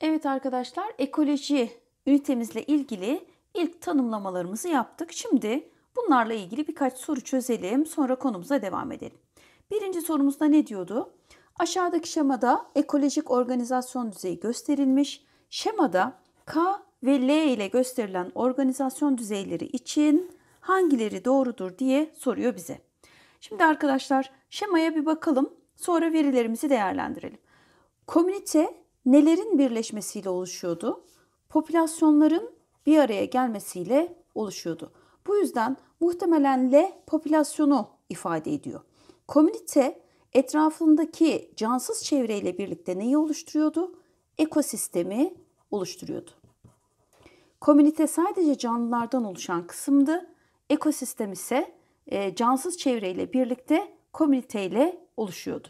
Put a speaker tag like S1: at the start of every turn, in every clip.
S1: Evet arkadaşlar ekoloji ünitemizle ilgili ilk tanımlamalarımızı yaptık. Şimdi bunlarla ilgili birkaç soru çözelim sonra konumuza devam edelim. Birinci sorumuzda ne diyordu? Aşağıdaki şemada ekolojik organizasyon düzeyi gösterilmiş. Şemada K ve L ile gösterilen organizasyon düzeyleri için hangileri doğrudur diye soruyor bize. Şimdi arkadaşlar şemaya bir bakalım sonra verilerimizi değerlendirelim. Komünite nelerin birleşmesiyle oluşuyordu? Popülasyonların bir araya gelmesiyle oluşuyordu. Bu yüzden muhtemelen L popülasyonu ifade ediyor. Komünite etrafındaki cansız çevreyle birlikte neyi oluşturuyordu? Ekosistemi oluşturuyordu. Komünite sadece canlılardan oluşan kısımdı. Ekosistem ise e, cansız çevreyle birlikte komüniteyle oluşuyordu.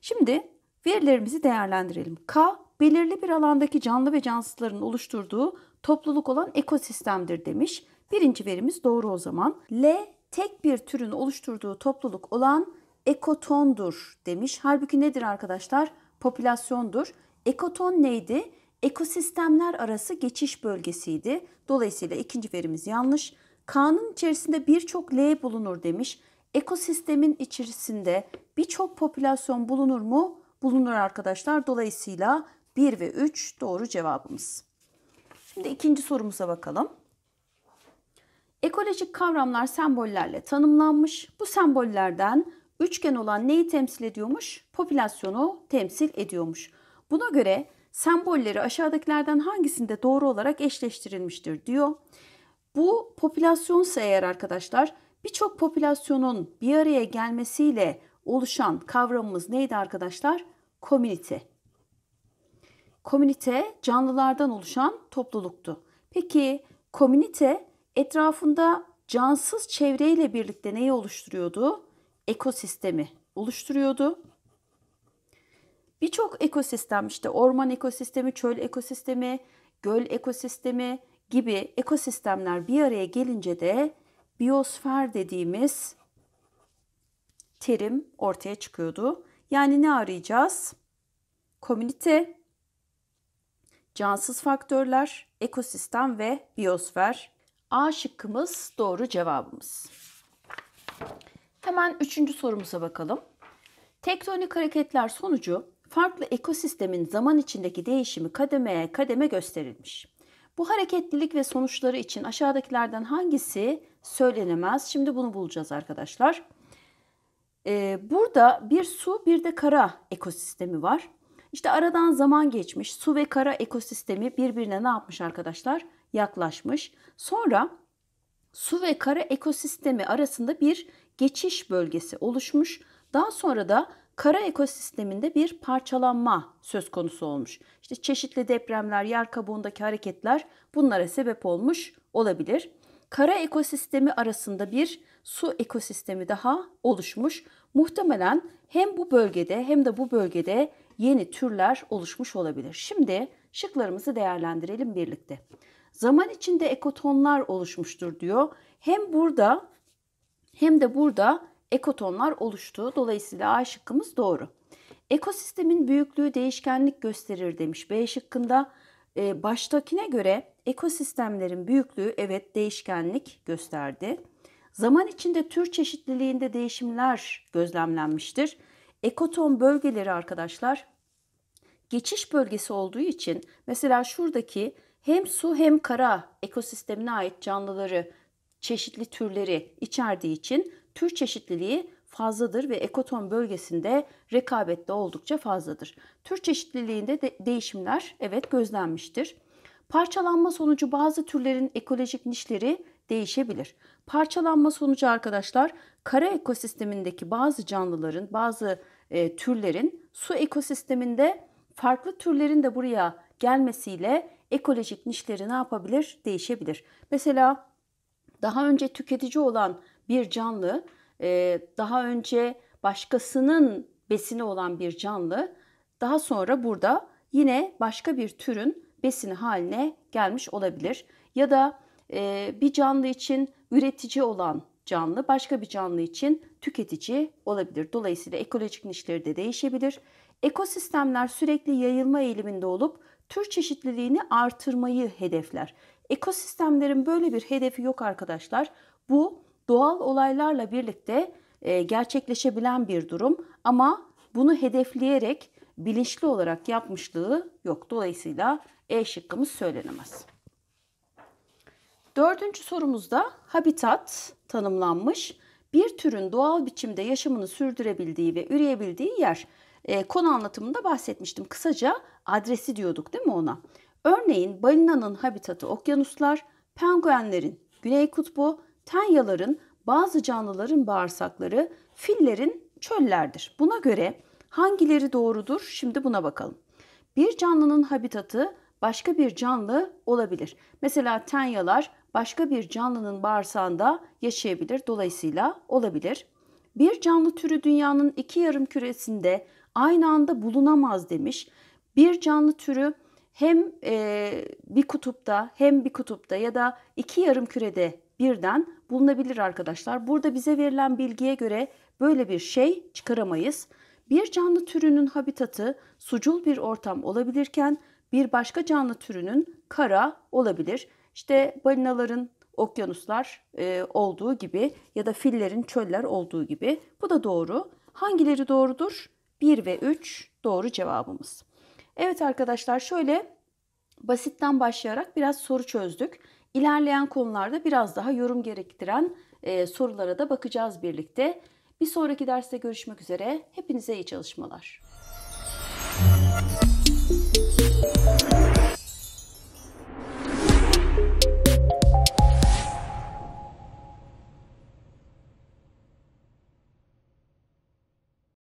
S1: Şimdi verilerimizi değerlendirelim. K belirli bir alandaki canlı ve cansızların oluşturduğu topluluk olan ekosistemdir demiş. Birinci verimiz doğru o zaman. L tek bir türün oluşturduğu topluluk olan ekotondur demiş. Halbuki nedir arkadaşlar? Popülasyondur. Ekoton neydi? Ekosistemler arası geçiş bölgesiydi. Dolayısıyla ikinci verimiz yanlış. Kanun içerisinde birçok L bulunur demiş. Ekosistemin içerisinde birçok popülasyon bulunur mu? Bulunur arkadaşlar. Dolayısıyla 1 ve 3 doğru cevabımız. Şimdi ikinci sorumuza bakalım. Ekolojik kavramlar sembollerle tanımlanmış. Bu sembollerden üçgen olan neyi temsil ediyormuş? Popülasyonu temsil ediyormuş. Buna göre sembolleri aşağıdakilerden hangisinde doğru olarak eşleştirilmiştir diyor. Bu popülasyonsa eğer arkadaşlar birçok popülasyonun bir araya gelmesiyle oluşan kavramımız neydi arkadaşlar? Komünite komünite canlılardan oluşan topluluktu. Peki komünite etrafında cansız çevreyle birlikte neyi oluşturuyordu? Ekosistemi oluşturuyordu. Birçok ekosistem işte orman ekosistemi, çöl ekosistemi, göl ekosistemi gibi ekosistemler bir araya gelince de biyosfer dediğimiz terim ortaya çıkıyordu. Yani ne arayacağız? Komünite, cansız faktörler, ekosistem ve biyosfer. A şıkkımız doğru cevabımız. Hemen üçüncü sorumuza bakalım. Tektonik hareketler sonucu farklı ekosistemin zaman içindeki değişimi kademeye kademe gösterilmiş. Bu hareketlilik ve sonuçları için aşağıdakilerden hangisi söylenemez? Şimdi bunu bulacağız arkadaşlar. Ee, burada bir su bir de kara ekosistemi var. İşte aradan zaman geçmiş. Su ve kara ekosistemi birbirine ne yapmış arkadaşlar? Yaklaşmış. Sonra su ve kara ekosistemi arasında bir geçiş bölgesi oluşmuş. Daha sonra da kara ekosisteminde bir parçalanma söz konusu olmuş. İşte çeşitli depremler, yer kabuğundaki hareketler bunlara sebep olmuş olabilir. Kara ekosistemi arasında bir su ekosistemi daha oluşmuş. Muhtemelen hem bu bölgede hem de bu bölgede yeni türler oluşmuş olabilir. Şimdi şıklarımızı değerlendirelim birlikte. Zaman içinde ekotonlar oluşmuştur diyor. Hem burada hem de burada ekotonlar oluştu. Dolayısıyla A şıkkımız doğru. Ekosistemin büyüklüğü değişkenlik gösterir demiş B şıkkında. E, baştakine göre ekosistemlerin büyüklüğü evet değişkenlik gösterdi. Zaman içinde tür çeşitliliğinde değişimler gözlemlenmiştir ekoton bölgeleri arkadaşlar geçiş bölgesi olduğu için mesela şuradaki hem su hem kara ekosistemine ait canlıları çeşitli türleri içerdiği için tür çeşitliliği fazladır ve ekoton bölgesinde rekabet de oldukça fazladır. Tür çeşitliliğinde de değişimler evet gözlenmiştir. Parçalanma sonucu bazı türlerin ekolojik nişleri değişebilir. Parçalanma sonucu arkadaşlar kara ekosistemindeki bazı canlıların, bazı e, türlerin su ekosisteminde farklı türlerin de buraya gelmesiyle ekolojik nişleri ne yapabilir? Değişebilir. Mesela daha önce tüketici olan bir canlı, e, daha önce başkasının besini olan bir canlı, daha sonra burada yine başka bir türün besini haline gelmiş olabilir. Ya da e, bir canlı için üretici olan canlı başka bir canlı için tüketici olabilir. Dolayısıyla ekolojik nişleri de değişebilir. Ekosistemler sürekli yayılma eğiliminde olup tür çeşitliliğini artırmayı hedefler. Ekosistemlerin böyle bir hedefi yok arkadaşlar. Bu doğal olaylarla birlikte e, gerçekleşebilen bir durum ama bunu hedefleyerek bilinçli olarak yapmışlığı yok. Dolayısıyla E şıkkımız söylenemez. Dördüncü sorumuzda habitat tanımlanmış bir türün doğal biçimde yaşamını sürdürebildiği ve üreyebildiği yer. E, konu anlatımında bahsetmiştim. Kısaca adresi diyorduk değil mi ona? Örneğin balinanın habitatı okyanuslar, penguenlerin güney kutbu, tenyaların, bazı canlıların bağırsakları, fillerin çöllerdir. Buna göre hangileri doğrudur? Şimdi buna bakalım. Bir canlının habitatı başka bir canlı olabilir. Mesela tenyalar başka bir canlının bağırsağında yaşayabilir. Dolayısıyla olabilir. Bir canlı türü dünyanın iki yarım küresinde aynı anda bulunamaz demiş. Bir canlı türü hem e, bir kutupta hem bir kutupta ya da iki yarım kürede birden bulunabilir arkadaşlar. Burada bize verilen bilgiye göre böyle bir şey çıkaramayız. Bir canlı türünün habitatı sucul bir ortam olabilirken bir başka canlı türünün kara olabilir. İşte balinaların okyanuslar e, olduğu gibi ya da fillerin çöller olduğu gibi. Bu da doğru. Hangileri doğrudur? 1 ve 3 doğru cevabımız. Evet arkadaşlar şöyle basitten başlayarak biraz soru çözdük. İlerleyen konularda biraz daha yorum gerektiren e, sorulara da bakacağız birlikte. Bir sonraki derste görüşmek üzere. Hepinize iyi çalışmalar.